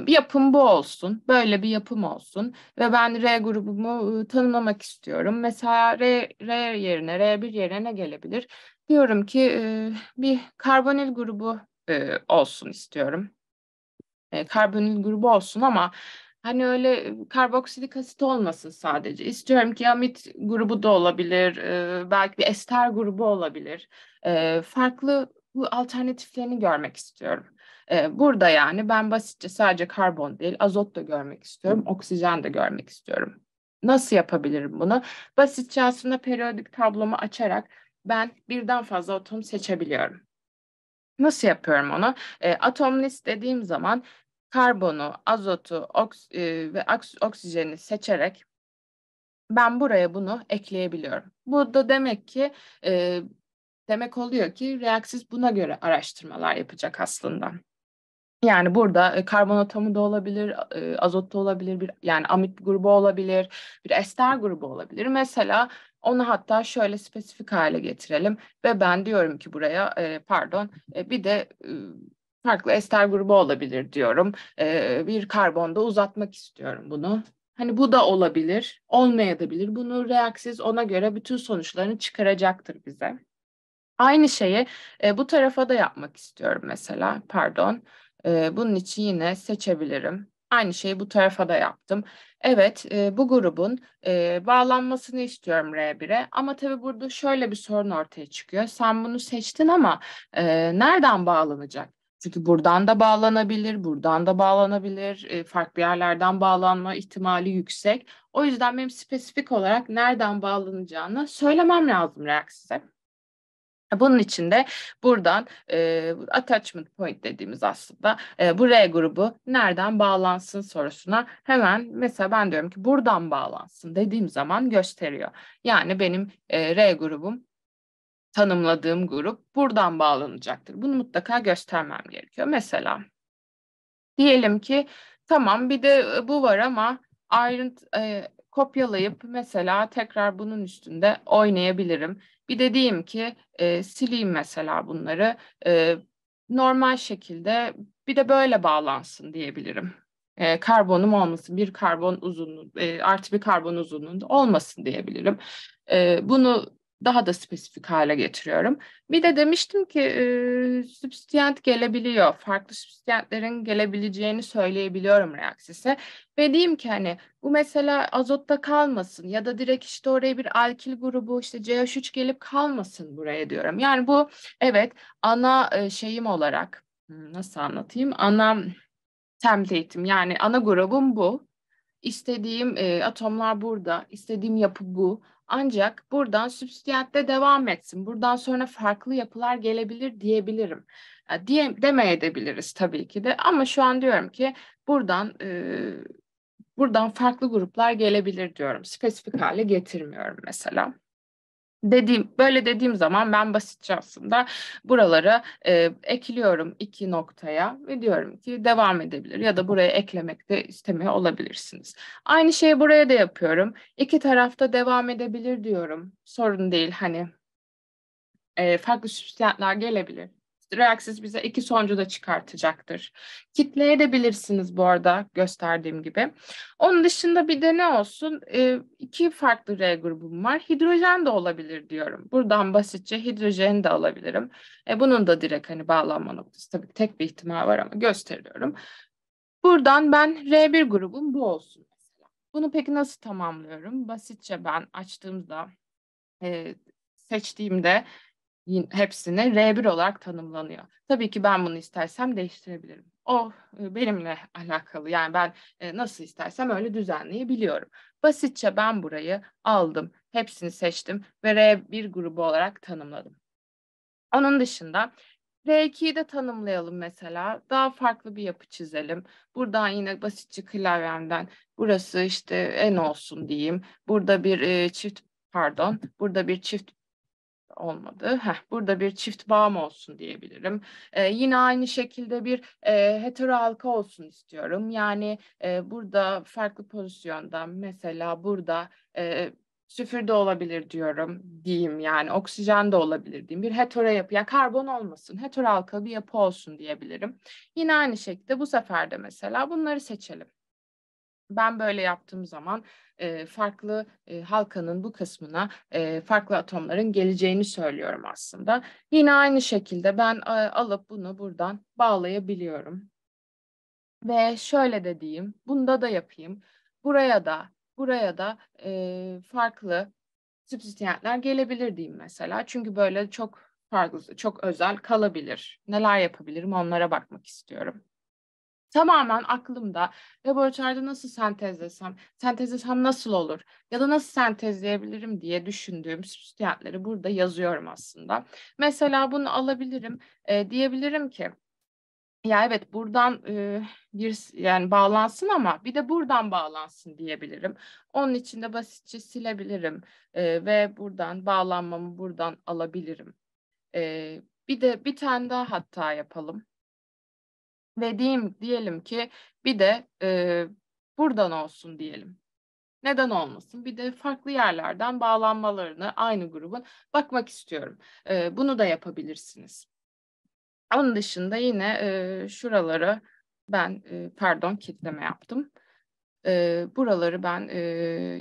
S1: yapım bu olsun, böyle bir yapım olsun ve ben R grubumu tanımlamak istiyorum. Mesela R, R yerine, R1 yerine ne gelebilir? Diyorum ki bir karbonil grubu olsun istiyorum. karbonil grubu olsun ama Hani öyle karboksilik asit olmasın sadece. İstiyorum ki amit grubu da olabilir, belki bir ester grubu olabilir. farklı bu alternatiflerini görmek istiyorum. Ee, burada yani ben basitçe sadece karbon değil azot da görmek istiyorum, oksijen de görmek istiyorum. Nasıl yapabilirim bunu? Basitçe aslında periyodik tablomu açarak ben birden fazla atom seçebiliyorum. Nasıl yapıyorum onu? E, atom list dediğim zaman karbonu, azotu oks e, ve oksijeni seçerek ben buraya bunu ekleyebiliyorum. Bu da demek ki e, demek oluyor ki Reaksiz buna göre araştırmalar yapacak aslında. Yani burada e, karbon atomu da olabilir, e, azot da olabilir, bir yani amit grubu olabilir, bir ester grubu olabilir. Mesela onu hatta şöyle spesifik hale getirelim ve ben diyorum ki buraya e, pardon bir de farklı ester grubu olabilir diyorum. Bir karbonda uzatmak istiyorum bunu. Hani bu da olabilir, olmayabilir. Bunu reaksiz ona göre bütün sonuçlarını çıkaracaktır bize. Aynı şeyi bu tarafa da yapmak istiyorum mesela. Pardon. E, bunun için yine seçebilirim. Aynı şeyi bu tarafa da yaptım. Evet e, bu grubun e, bağlanmasını istiyorum R1'e ama tabii burada şöyle bir sorun ortaya çıkıyor. Sen bunu seçtin ama e, nereden bağlanacak? Çünkü buradan da bağlanabilir, buradan da bağlanabilir, e, farklı yerlerden bağlanma ihtimali yüksek. O yüzden benim spesifik olarak nereden bağlanacağını söylemem lazım React e, bunun için de buradan e, attachment point dediğimiz aslında e, bu R grubu nereden bağlansın sorusuna hemen mesela ben diyorum ki buradan bağlansın dediğim zaman gösteriyor. Yani benim e, R grubum tanımladığım grup buradan bağlanacaktır. Bunu mutlaka göstermem gerekiyor. Mesela diyelim ki tamam bir de e, bu var ama ayrıntı kopyalayıp mesela tekrar bunun üstünde oynayabilirim. Bir de diyeyim ki e, sileyim mesela bunları e, normal şekilde bir de böyle bağlansın diyebilirim. E, karbonum olmasın bir karbon uzunluğu e, artı bir karbon uzunluğunda olmasın diyebilirim. E, bunu daha da spesifik hale getiriyorum. Bir de demiştim ki e, substiyent gelebiliyor. Farklı substiyentlerin gelebileceğini söyleyebiliyorum reaksise. Ve diyeyim ki hani bu mesela azotta kalmasın ya da direkt işte oraya bir alkil grubu işte CH3 gelip kalmasın buraya diyorum. Yani bu evet ana e, şeyim olarak hmm, nasıl anlatayım? Ana template'im yani ana grubum bu. İstediğim e, atomlar burada, istediğim yapı bu ancak buradan sübstiyatte devam etsin. Buradan sonra farklı yapılar gelebilir diyebilirim. Yani diye, demeye edebiliriz tabii ki de ama şu an diyorum ki buradan e, buradan farklı gruplar gelebilir diyorum. Spesifik hale getirmiyorum mesela dediğim böyle dediğim zaman ben basitçe aslında buralara e, ekliyorum iki noktaya ve diyorum ki devam edebilir ya da buraya eklemek de istemiyor olabilirsiniz. Aynı şeyi buraya da yapıyorum. İki tarafta devam edebilir diyorum. Sorun değil hani e, farklı sübstantlar gelebilir Reaxis bize iki sonucu da çıkartacaktır. Kitleyebilirsiniz bu arada gösterdiğim gibi. Onun dışında bir de ne olsun? E, iki farklı R grubum var. Hidrojen de olabilir diyorum. Buradan basitçe hidrojeni de alabilirim. E, bunun da direkt hani bağlanma noktası tabii tek bir ihtimal var ama gösteriyorum. Buradan ben R1 grubum bu olsun. Bunu peki nasıl tamamlıyorum? Basitçe ben açtığımda e, seçtiğimde hepsine R1 olarak tanımlanıyor. Tabii ki ben bunu istersem değiştirebilirim. O e, benimle alakalı. Yani ben e, nasıl istersem öyle düzenleyebiliyorum. Basitçe ben burayı aldım, hepsini seçtim ve R1 grubu olarak tanımladım. Onun dışında R2'yi de tanımlayalım mesela. Daha farklı bir yapı çizelim. Buradan yine basitçe klavyemden burası işte en olsun diyeyim. Burada bir e, çift pardon burada bir çift olmadı. Heh, burada bir çift bağım olsun diyebilirim. Ee, yine aynı şekilde bir e, hetero halka olsun istiyorum. Yani e, burada farklı pozisyonda mesela burada e, süfür de olabilir diyorum diyeyim yani oksijen de olabilir diyeyim bir hetero yapı yani karbon olmasın hetero halka bir yapı olsun diyebilirim. Yine aynı şekilde bu sefer de mesela bunları seçelim ben böyle yaptığım zaman e, farklı e, halkanın bu kısmına e, farklı atomların geleceğini söylüyorum aslında. Yine aynı şekilde ben e, alıp bunu buradan bağlayabiliyorum. Ve şöyle de diyeyim, bunda da yapayım. Buraya da, buraya da e, farklı substitiyentler gelebilir diyeyim mesela. Çünkü böyle çok farklı, çok özel kalabilir. Neler yapabilirim onlara bakmak istiyorum tamamen aklımda laboratuvarda nasıl sentezlesem, sentezlesem nasıl olur ya da nasıl sentezleyebilirim diye düşündüğüm sütiyatları burada yazıyorum aslında. Mesela bunu alabilirim, e, diyebilirim ki ya evet buradan e, bir yani bağlansın ama bir de buradan bağlansın diyebilirim. Onun için de basitçe silebilirim e, ve buradan bağlanmamı buradan alabilirim. E, bir de bir tane daha hatta yapalım ve diyeyim, diyelim ki bir de e, buradan olsun diyelim. Neden olmasın? Bir de farklı yerlerden bağlanmalarını aynı grubun bakmak istiyorum. E, bunu da yapabilirsiniz. Onun dışında yine e, şuraları ben e, pardon kitleme yaptım. E, buraları ben e,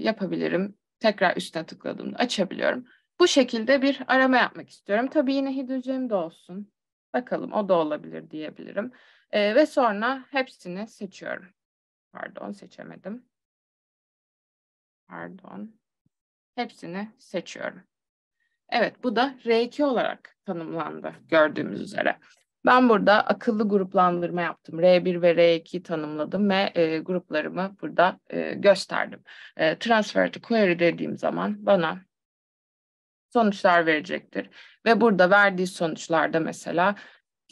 S1: yapabilirim. Tekrar üstüne tıkladım açabiliyorum. Bu şekilde bir arama yapmak istiyorum. Tabii yine hidrojim de olsun. Bakalım o da olabilir diyebilirim. E, ve sonra hepsini seçiyorum. Pardon seçemedim. Pardon. Hepsini seçiyorum. Evet bu da R2 olarak tanımlandı gördüğümüz üzere. Ben burada akıllı gruplandırma yaptım. R1 ve R2 tanımladım ve e, gruplarımı burada e, gösterdim. E, transfer to query dediğim zaman bana sonuçlar verecektir. Ve burada verdiği sonuçlarda mesela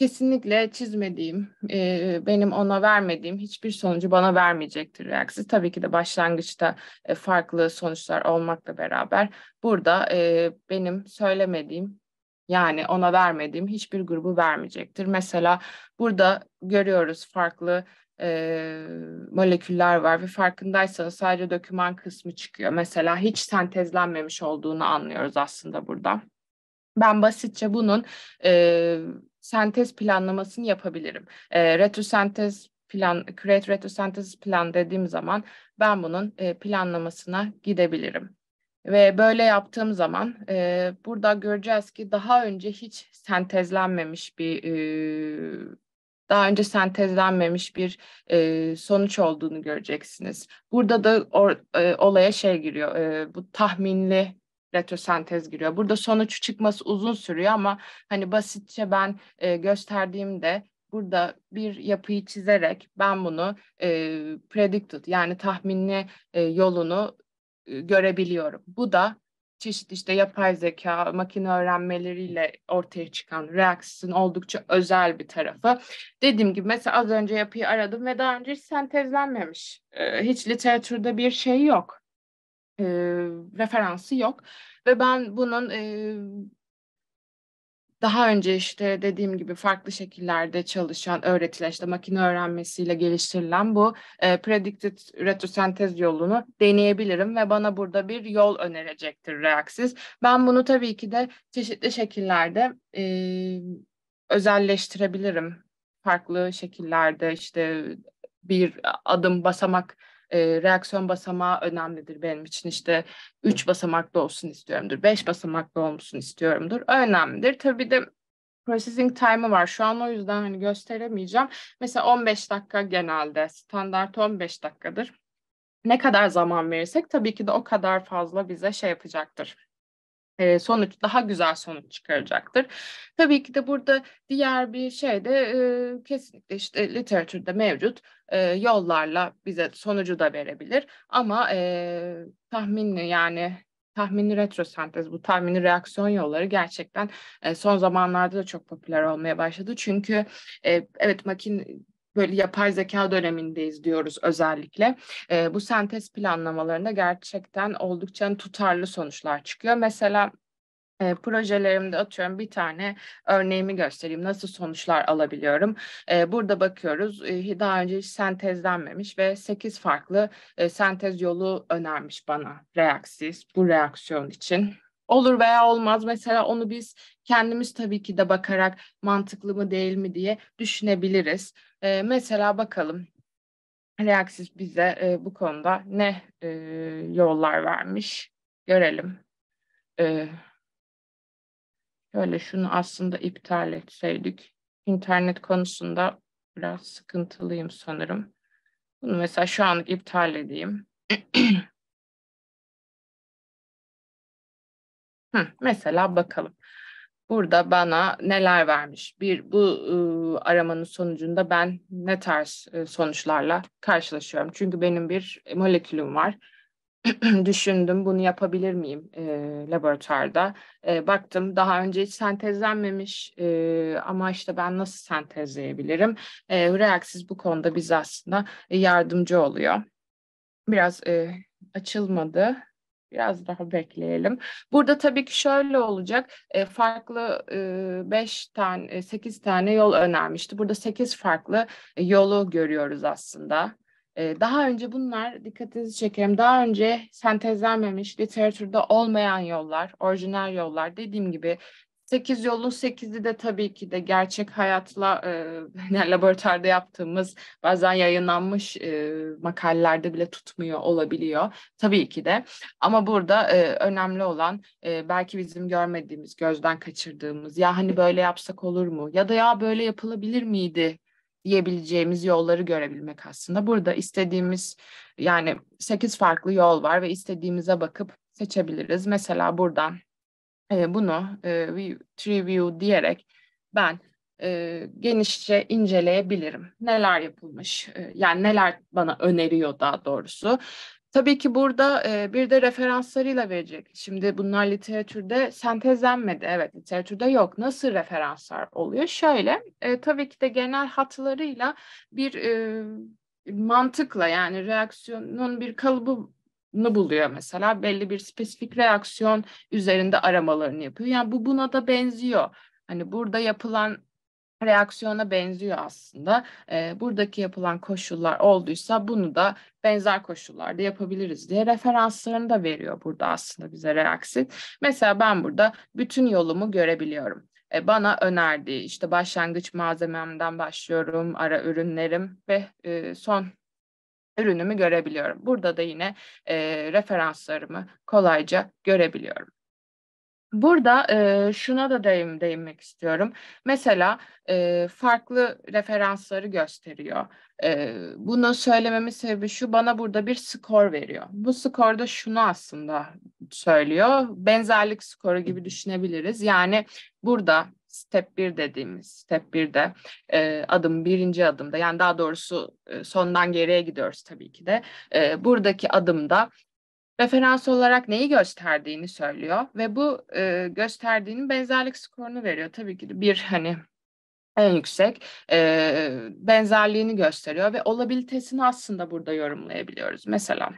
S1: kesinlikle çizmediğim, e, benim ona vermediğim hiçbir sonucu bana vermeyecektir reaksiz. Tabii ki de başlangıçta e, farklı sonuçlar olmakla beraber burada e, benim söylemediğim yani ona vermediğim hiçbir grubu vermeyecektir. Mesela burada görüyoruz farklı e, moleküller var ve farkındaysanız sadece döküman kısmı çıkıyor. Mesela hiç sentezlenmemiş olduğunu anlıyoruz aslında burada. Ben basitçe bunun e, sentez planlamasını yapabilirim. E, retrosentez plan, create retrosentez plan dediğim zaman ben bunun e, planlamasına gidebilirim. Ve böyle yaptığım zaman e, burada göreceğiz ki daha önce hiç sentezlenmemiş bir e, daha önce sentezlenmemiş bir e, sonuç olduğunu göreceksiniz. Burada da or, e, olaya şey giriyor, e, bu tahminli retrosentez giriyor. Burada sonuç çıkması uzun sürüyor ama hani basitçe ben e, gösterdiğimde burada bir yapıyı çizerek ben bunu e, predicted yani tahminli e, yolunu e, görebiliyorum. Bu da çeşitli işte yapay zeka, makine öğrenmeleriyle ortaya çıkan Reax'ın oldukça özel bir tarafı. Dediğim gibi mesela az önce yapıyı aradım ve daha önce hiç sentezlenmemiş. E, hiç literatürde bir şey yok e, referansı yok. Ve ben bunun e, daha önce işte dediğim gibi farklı şekillerde çalışan öğretilen işte makine öğrenmesiyle geliştirilen bu e, predicted retrosentez yolunu deneyebilirim ve bana burada bir yol önerecektir reaksiz. Ben bunu tabii ki de çeşitli şekillerde e, özelleştirebilirim. Farklı şekillerde işte bir adım basamak e, reaksiyon basamağı önemlidir benim için. işte üç basamaklı olsun istiyorumdur, beş basamaklı olsun istiyorumdur. Önemlidir. Tabii de processing time'ı var. Şu an o yüzden hani gösteremeyeceğim. Mesela 15 dakika genelde standart 15 dakikadır. Ne kadar zaman verirsek tabii ki de o kadar fazla bize şey yapacaktır e, sonuç daha güzel sonuç çıkaracaktır. Tabii ki de burada diğer bir şey de e, kesinlikle işte literatürde mevcut e, yollarla bize sonucu da verebilir ama e, tahminli yani tahmini retrosentez, bu tahmini reaksiyon yolları gerçekten e, son zamanlarda da çok popüler olmaya başladı. Çünkü e, evet makine böyle yapay zeka dönemindeyiz diyoruz özellikle. E, bu sentez planlamalarında gerçekten oldukça tutarlı sonuçlar çıkıyor. Mesela e, projelerimde atıyorum bir tane örneğimi göstereyim nasıl sonuçlar alabiliyorum. E, burada bakıyoruz e, daha önce hiç sentezlenmemiş ve 8 farklı e, sentez yolu önermiş bana reaksis bu reaksiyon için olur veya olmaz. Mesela onu biz kendimiz tabii ki de bakarak mantıklı mı değil mi diye düşünebiliriz. E, mesela bakalım Reaksiz bize e, bu konuda ne e, yollar vermiş görelim. Böyle ee, şöyle şunu aslında iptal etseydik. İnternet konusunda biraz sıkıntılıyım sanırım. Bunu mesela şu anlık iptal edeyim. Hı, mesela bakalım. Burada bana neler vermiş? Bir, bu e, aramanın sonucunda ben ne tarz e, sonuçlarla karşılaşıyorum? Çünkü benim bir molekülüm var. Düşündüm bunu yapabilir miyim e, laboratuvarda? E, baktım daha önce hiç sentezlenmemiş e, ama işte ben nasıl sentezleyebilirim? E, Reaksiz bu konuda biz aslında yardımcı oluyor. Biraz e, açılmadı. Biraz daha bekleyelim. Burada tabii ki şöyle olacak. E, farklı 5 e, tane, 8 e, tane yol önermişti. Burada 8 farklı e, yolu görüyoruz aslında. E, daha önce bunlar dikkatinizi çekerim. Daha önce sentezlenmemiş, literatürde olmayan yollar, orijinal yollar dediğim gibi Sekiz yolun sekizi de tabii ki de gerçek hayatla e, laboratuvarda yaptığımız bazen yayınlanmış e, makalelerde bile tutmuyor olabiliyor. Tabii ki de ama burada e, önemli olan e, belki bizim görmediğimiz, gözden kaçırdığımız ya hani böyle yapsak olur mu ya da ya böyle yapılabilir miydi diyebileceğimiz yolları görebilmek aslında. Burada istediğimiz yani sekiz farklı yol var ve istediğimize bakıp seçebiliriz. Mesela buradan e, bunu e, review diyerek ben e, genişçe inceleyebilirim. Neler yapılmış, e, yani neler bana öneriyor daha doğrusu. Tabii ki burada e, bir de referanslarıyla verecek. Şimdi bunlar literatürde sentezlenmedi. Evet literatürde yok. Nasıl referanslar oluyor? Şöyle e, tabii ki de genel hatlarıyla bir e, mantıkla yani reaksiyonun bir kalıbı ne buluyor mesela belli bir spesifik reaksiyon üzerinde aramalarını yapıyor. Yani bu buna da benziyor. Hani burada yapılan reaksiyona benziyor aslında. E, buradaki yapılan koşullar olduysa bunu da benzer koşullarda yapabiliriz diye referanslarını da veriyor burada aslında bize reaksit. Mesela ben burada bütün yolumu görebiliyorum. E, bana önerdiği işte başlangıç malzememden başlıyorum, ara ürünlerim ve e, son ürünümü görebiliyorum. Burada da yine e, referanslarımı kolayca görebiliyorum. Burada e, şuna da değin, değinmek istiyorum. Mesela e, farklı referansları gösteriyor. E, bunu söylememin sebebi şu, bana burada bir skor veriyor. Bu skorda şunu aslında söylüyor, benzerlik skoru gibi düşünebiliriz. Yani burada step 1 dediğimiz step 1'de e, adım birinci adımda yani daha doğrusu e, sondan geriye gidiyoruz tabii ki de. E, buradaki adımda referans olarak neyi gösterdiğini söylüyor ve bu e, gösterdiğinin benzerlik skorunu veriyor. Tabii ki de bir hani en yüksek e, benzerliğini gösteriyor ve olabilitesini aslında burada yorumlayabiliyoruz. Mesela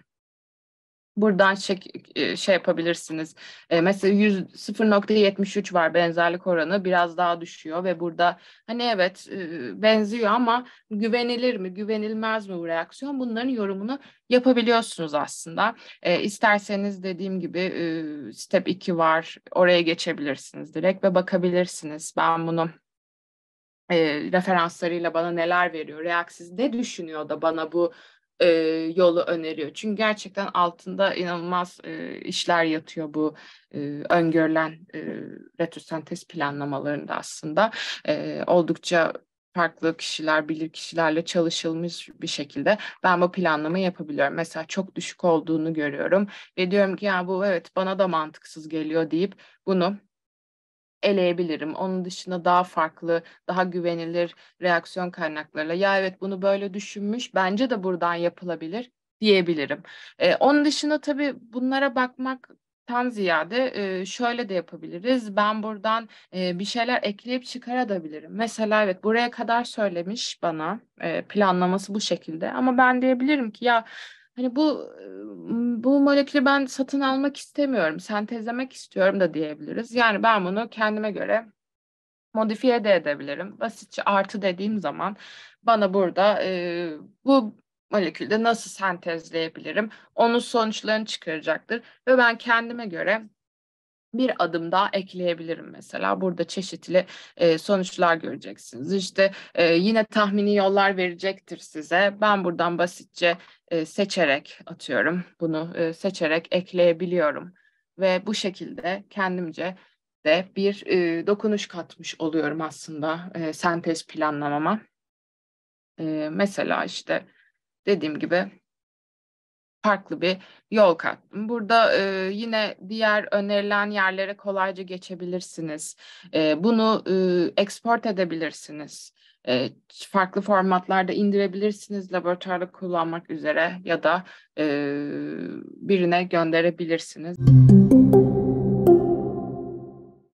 S1: Buradan çek, e, şey yapabilirsiniz. E, mesela 100, 0.73 var benzerlik oranı biraz daha düşüyor ve burada hani evet e, benziyor ama güvenilir mi güvenilmez mi bu reaksiyon bunların yorumunu yapabiliyorsunuz aslında. E, isterseniz dediğim gibi e, step 2 var oraya geçebilirsiniz direkt ve bakabilirsiniz. Ben bunu e, referanslarıyla bana neler veriyor, reaksiz ne düşünüyor da bana bu e, yolu öneriyor. Çünkü gerçekten altında inanılmaz e, işler yatıyor bu e, öngörülen e, retrosentez planlamalarında aslında. E, oldukça farklı kişiler, bilir kişilerle çalışılmış bir şekilde ben bu planlama yapabiliyorum. Mesela çok düşük olduğunu görüyorum ve diyorum ki ya bu evet bana da mantıksız geliyor deyip bunu eleyebilirim. Onun dışında daha farklı, daha güvenilir reaksiyon kaynaklarıyla ya evet bunu böyle düşünmüş, bence de buradan yapılabilir diyebilirim. E, onun dışında tabii bunlara bakmak tan ziyade e, şöyle de yapabiliriz. Ben buradan e, bir şeyler ekleyip çıkarabilirim. Mesela evet buraya kadar söylemiş bana e, planlaması bu şekilde ama ben diyebilirim ki ya hani bu ıı, bu molekülü ben satın almak istemiyorum, sentezlemek istiyorum da diyebiliriz. Yani ben bunu kendime göre modifiye de edebilirim. Basitçe artı dediğim zaman bana burada e, bu molekülde nasıl sentezleyebilirim? Onun sonuçlarını çıkaracaktır ve ben kendime göre bir adım daha ekleyebilirim mesela. Burada çeşitli e, sonuçlar göreceksiniz. İşte e, yine tahmini yollar verecektir size. Ben buradan basitçe e, seçerek atıyorum bunu e, seçerek ekleyebiliyorum ve bu şekilde kendimce de bir e, dokunuş katmış oluyorum aslında sentez planlamama. mesela işte dediğim gibi farklı bir yol kattım. Burada e, yine diğer önerilen yerlere kolayca geçebilirsiniz. E, bunu e, export edebilirsiniz e, farklı formatlarda indirebilirsiniz laboratuvarda kullanmak üzere ya da e, birine gönderebilirsiniz. Müzik